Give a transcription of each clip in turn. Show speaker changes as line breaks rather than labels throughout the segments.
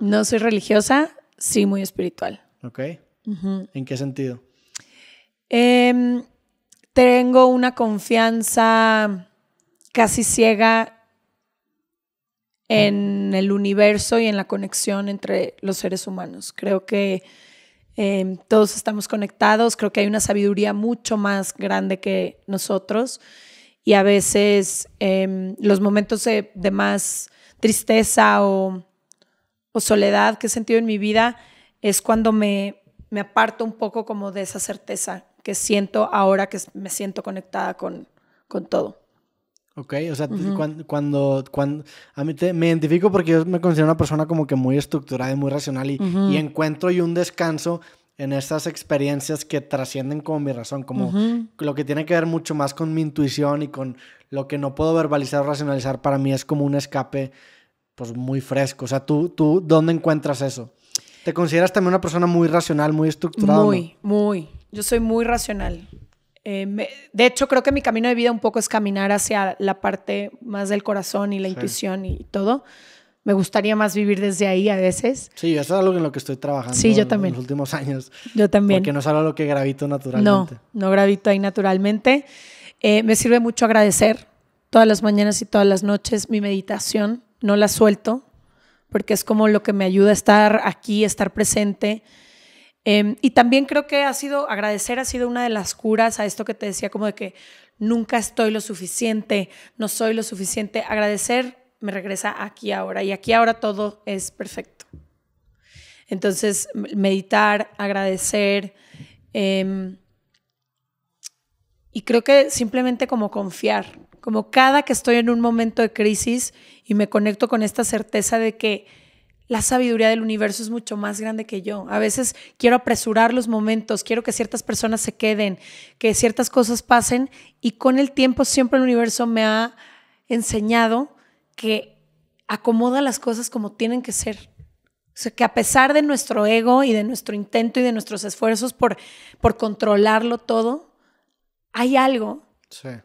No soy religiosa, sí muy espiritual.
Ok. ¿En qué sentido?
Em, tengo una confianza casi ciega en el universo y en la conexión entre los seres humanos. Creo que em, todos estamos conectados, creo que hay una sabiduría mucho más grande que nosotros y a veces em, los momentos de más tristeza o soledad que he sentido en mi vida es cuando me, me aparto un poco como de esa certeza que siento ahora que me siento conectada con, con todo.
Ok, o sea, cuando, cuando, a mí me identifico porque yo me considero una persona como que muy estructurada y muy racional y, encuentro y un descanso en estas experiencias que trascienden como mi razón, como lo que tiene que ver mucho más con mi intuición y con lo que no puedo verbalizar o racionalizar, para mí es como un escape pues muy fresco. O sea, tú, tú, ¿dónde encuentras eso? ¿Te consideras también una persona muy racional, muy estructurada? Muy,
muy. Yo soy muy racional. Eh, de hecho, creo que mi camino de vida un poco es caminar hacia la parte más del corazón y la intuición y, todo. Me gustaría más vivir desde ahí a veces.
Sí, eso es algo en lo que estoy trabajando yo también. en los últimos años. Yo también. Porque no es algo lo que gravito naturalmente. No,
no gravito ahí naturalmente. Eh, me sirve mucho agradecer todas las mañanas y todas las noches mi meditación no la suelto, porque es como lo que me ayuda a estar aquí, estar presente. Em, y también creo que ha sido, agradecer ha sido una de las curas a esto que te decía, como de que nunca estoy lo suficiente, no soy lo suficiente. Agradecer me regresa aquí ahora y aquí ahora todo es perfecto. Entonces, meditar, agradecer. Em, y creo que simplemente como confiar, como cada que estoy en un momento de crisis y me conecto con esta certeza de que la sabiduría del universo es mucho más grande que yo. A veces quiero apresurar los momentos, quiero que ciertas personas se queden, que ciertas cosas pasen y con el tiempo siempre el universo me ha enseñado que acomoda las cosas como tienen que ser. O sea, que a pesar de nuestro ego y de nuestro intento y de nuestros esfuerzos por, por controlarlo todo, hay algo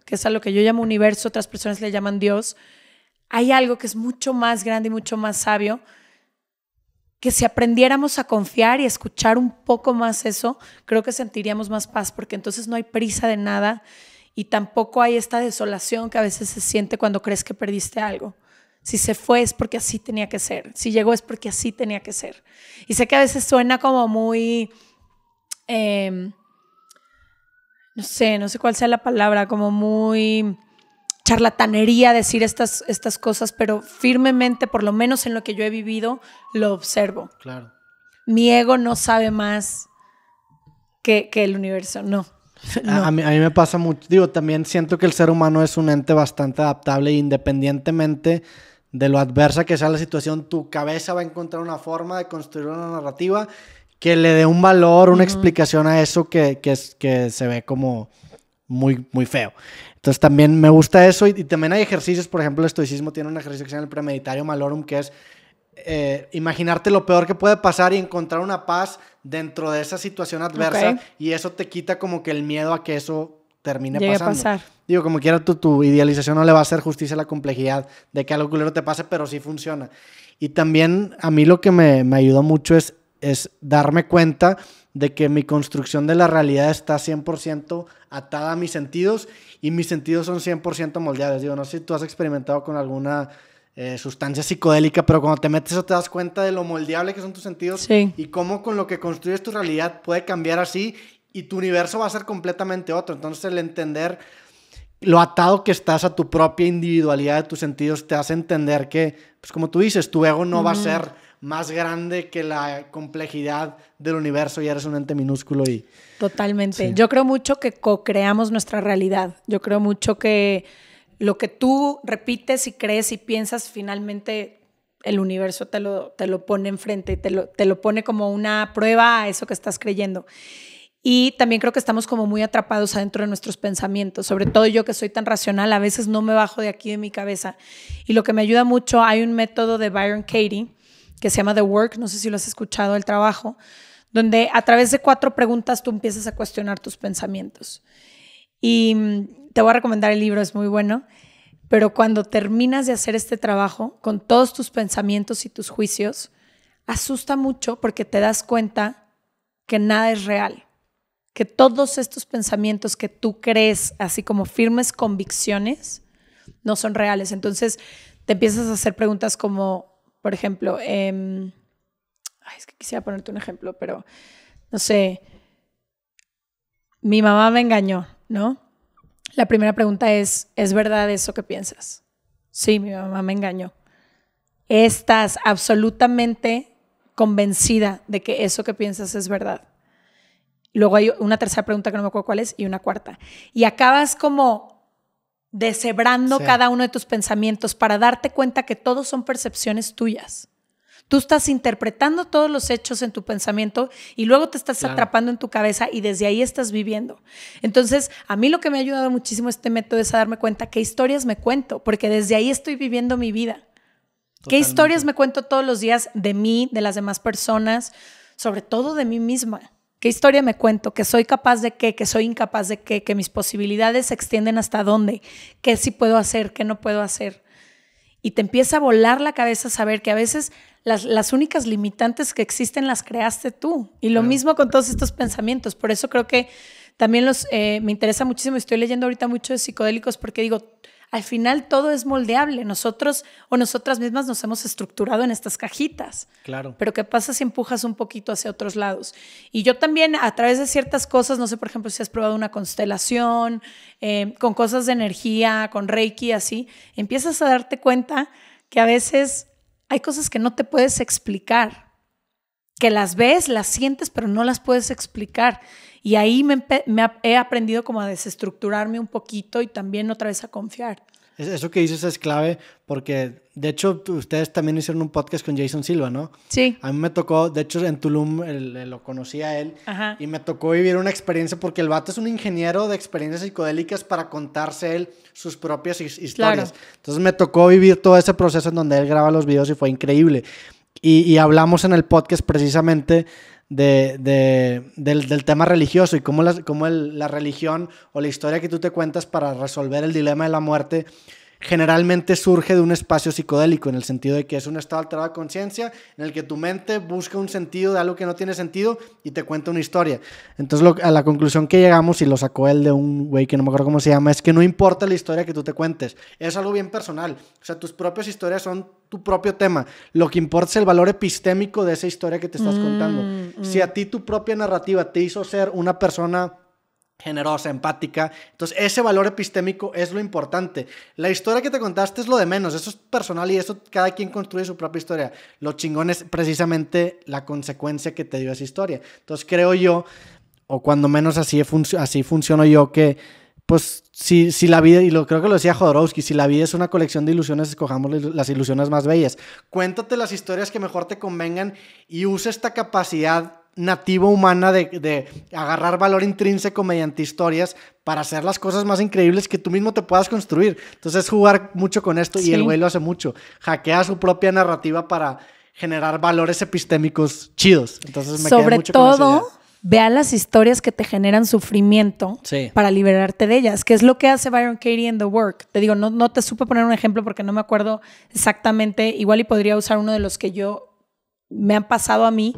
que es a lo que yo llamo universo, otras personas le llaman Dios, hay algo que es mucho más grande y mucho más sabio, que si aprendiéramos a confiar y escuchar un poco más eso, creo que sentiríamos más paz, porque entonces no hay prisa de nada y tampoco hay esta desolación que a veces se siente cuando crees que perdiste algo. Si se fue es porque así tenía que ser, si llegó es porque así tenía que ser. Y sé que a veces suena como muy... Eh, no sé, no sé cuál sea la palabra, como muy charlatanería decir estas, estas cosas, pero firmemente, por lo menos en lo que yo he vivido, lo observo. Claro. Mi ego no sabe más que, el universo, no.
A, mí, a, mí, me pasa mucho, digo, también siento que el ser humano es un ente bastante adaptable e independientemente de lo adversa que sea la situación, tu cabeza va a encontrar una forma de construir una narrativa que le dé un valor, una explicación a eso que, es, que se ve como muy, muy feo. Entonces también me gusta eso y, también hay ejercicios, por ejemplo, el estoicismo tiene un ejercicio que se llama el premeditario malorum, que es eh, imaginarte lo peor que puede pasar y encontrar una paz dentro de esa situación adversa y eso te quita como que el miedo a que eso termine pasando. pasar. Digo, como quiera, tu, tu idealización no le va a hacer justicia a la complejidad de que algo culero te pase, pero sí funciona. Y también a mí lo que me, me ayudó mucho es es darme cuenta de que mi construcción de la realidad está 100% atada a mis sentidos y mis sentidos son 100% moldeables. Digo, no sé si tú has experimentado con alguna eh, sustancia psicodélica, pero cuando te metes eso te das cuenta de lo moldeable que son tus sentidos y cómo con lo que construyes tu realidad puede cambiar así y tu universo va a ser completamente otro. Entonces el entender lo atado que estás a tu propia individualidad de tus sentidos te hace entender que, pues como tú dices, tu ego no va a ser más grande que la complejidad del universo y eres un ente minúsculo y...
Totalmente. Yo creo mucho que co-creamos nuestra realidad. Yo creo mucho que lo que tú repites y crees y piensas, finalmente el universo te lo, te lo pone enfrente y te lo, te lo pone como una prueba a eso que estás creyendo. Y también creo que estamos como muy atrapados adentro de nuestros pensamientos, sobre todo yo que soy tan racional, a veces no me bajo de aquí de mi cabeza. Y lo que me ayuda mucho, hay un método de Byron Katie, que se llama The Work, no sé si lo has escuchado, El Trabajo, donde a través de cuatro preguntas tú empiezas a cuestionar tus pensamientos. Y mm, te voy a recomendar el libro, es muy bueno, pero cuando terminas de hacer este trabajo con todos tus pensamientos y tus juicios, asusta mucho porque te das cuenta que nada es real, que todos estos pensamientos que tú crees, así como firmes convicciones, no son reales. Entonces te empiezas a hacer preguntas como, por ejemplo, em, es que quisiera ponerte un ejemplo, pero no sé, mi mamá me engañó, ¿no? La primera pregunta es, ¿es verdad eso que piensas? Sí, mi mamá me engañó. Estás absolutamente convencida de que eso que piensas es verdad. Luego hay una tercera pregunta que no me acuerdo cuál es y una cuarta. Y acabas como Desebrando cada uno de tus pensamientos para darte cuenta que todos son percepciones tuyas. Tú estás interpretando todos los hechos en tu pensamiento y luego te estás atrapando en tu cabeza y desde ahí estás viviendo. Entonces, a mí lo que me ha ayudado muchísimo este método es a darme cuenta qué historias me cuento, porque desde ahí estoy viviendo mi vida. ¿Qué historias me cuento todos los días de mí, de las demás personas, sobre todo de mí misma? ¿Qué historia me cuento? ¿Que soy capaz de qué? ¿Que soy incapaz de qué? ¿Que mis posibilidades se extienden hasta dónde? ¿Qué sí puedo hacer? ¿Qué no puedo hacer? Y te empieza a volar la cabeza saber que a veces las, únicas limitantes que existen las creaste tú. Y lo mismo con todos estos pensamientos. Por eso creo que también los, eh, me interesa muchísimo, estoy leyendo ahorita mucho de psicodélicos porque digo, al final todo es moldeable. Nosotros o nosotras mismas nos hemos estructurado en estas cajitas. Claro. Pero ¿qué pasa si empujas un poquito hacia otros lados? Y yo también a través de ciertas cosas, no sé, por ejemplo, si has probado una constelación, eh, con cosas de energía, con Reiki, así, empiezas a darte cuenta que a veces hay cosas que no te puedes explicar que las ves, las sientes, pero no las puedes explicar. Y ahí me, he aprendido como a desestructurarme un poquito y también otra vez a confiar.
Eso que dices es clave porque, de hecho, ustedes también hicieron un podcast con Jason Silva, ¿no? Sí. A mí me tocó, de hecho, en Tulum lo conocí a él y me tocó vivir una experiencia porque el vato es un ingeniero de experiencias psicodélicas para contarse él sus propias historias. Entonces me tocó vivir todo ese proceso en donde él graba los videos y fue increíble. Y, hablamos en el podcast precisamente de, del, tema religioso y cómo, cómo la religión o la historia que tú te cuentas para resolver el dilema de la muerte generalmente surge de un espacio psicodélico, en el sentido de que es un estado alterado de conciencia en el que tu mente busca un sentido de algo que no tiene sentido y te cuenta una historia. Entonces, a la conclusión que llegamos, y lo sacó él de un güey que no me acuerdo cómo se llama, es que no importa la historia que tú te cuentes, es algo bien personal. O sea, tus propias historias son tu propio tema. Lo que importa es el valor epistémico de esa historia que te estás contando. Mm, si a mm. ti tu propia narrativa te hizo ser una persona generosa, empática. Entonces, ese valor epistémico es lo importante. La historia que te contaste es lo de menos, eso es personal y eso cada quien construye su propia historia. Lo chingón es precisamente la consecuencia que te dio esa historia. Entonces, creo yo, o cuando menos así, así funciono yo, que pues si, si la vida, y lo creo que lo decía Jodorowsky, si la vida es una colección de ilusiones, escojamos las ilusiones más bellas. Cuéntate las historias que mejor te convengan y usa esta capacidad nativo humana de, agarrar valor intrínseco mediante historias para hacer las cosas más increíbles que tú mismo te puedas construir. Entonces, es jugar mucho con esto y el güey lo hace mucho. Hackea su propia narrativa para generar valores epistémicos chidos. Entonces, Sobre todo,
vea las historias que te generan sufrimiento para liberarte de ellas, que es lo que hace Byron Katie en The Work. Te digo, no, no te supe poner un ejemplo porque no me acuerdo exactamente, igual y podría usar uno de los que yo me han pasado a mí,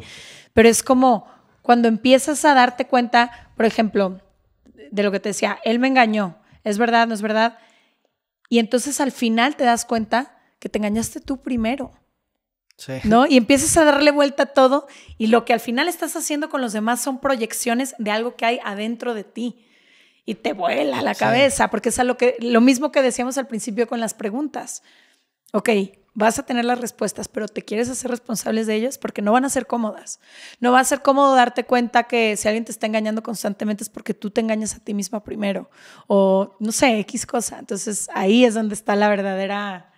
pero es como cuando empiezas a darte cuenta, por ejemplo, de lo que te decía, él me engañó, es verdad, no es verdad, y entonces al final te das cuenta que te engañaste tú primero. Sí. ¿No? Y empiezas a darle vuelta a todo y lo que al final estás haciendo con los demás son proyecciones de algo que hay adentro de ti y te vuela la cabeza, porque es lo, que, lo mismo que decíamos al principio con las preguntas. Ok, vas a tener las respuestas, pero te quieres hacer responsables de ellas porque no van a ser cómodas. No va a ser cómodo darte cuenta que si alguien te está engañando constantemente es porque tú te engañas a ti misma primero o no sé, X cosa. Entonces ahí es donde está la verdadera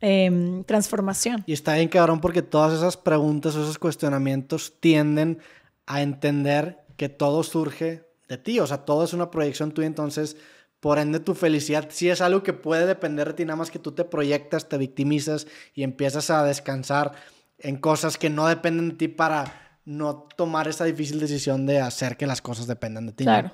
em,
transformación. Y está bien cabrón porque todas esas preguntas esos cuestionamientos tienden a entender que todo surge de ti, o sea, todo es una proyección tuya, entonces por ende, tu felicidad sí es algo que puede depender de ti, nada más que tú te proyectas, te victimizas y empiezas a descansar en cosas que no dependen de ti para no tomar esa difícil decisión de hacer que las cosas dependan de ti. Claro.